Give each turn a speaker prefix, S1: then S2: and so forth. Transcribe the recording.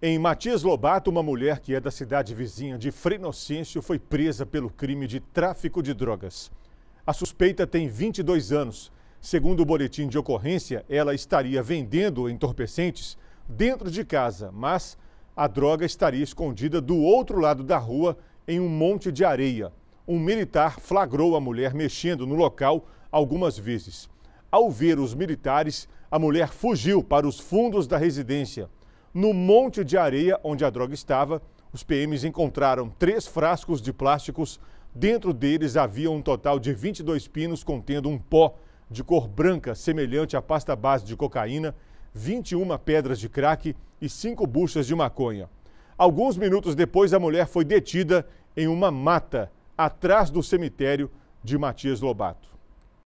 S1: Em Matias Lobato, uma mulher que é da cidade vizinha de Frenocêncio foi presa pelo crime de tráfico de drogas. A suspeita tem 22 anos. Segundo o boletim de ocorrência, ela estaria vendendo entorpecentes dentro de casa, mas a droga estaria escondida do outro lado da rua em um monte de areia. Um militar flagrou a mulher mexendo no local algumas vezes. Ao ver os militares, a mulher fugiu para os fundos da residência. No monte de areia onde a droga estava, os PMs encontraram três frascos de plásticos. Dentro deles havia um total de 22 pinos contendo um pó de cor branca semelhante à pasta base de cocaína, 21 pedras de crack e cinco buchas de maconha. Alguns minutos depois, a mulher foi detida em uma mata atrás do cemitério de Matias Lobato.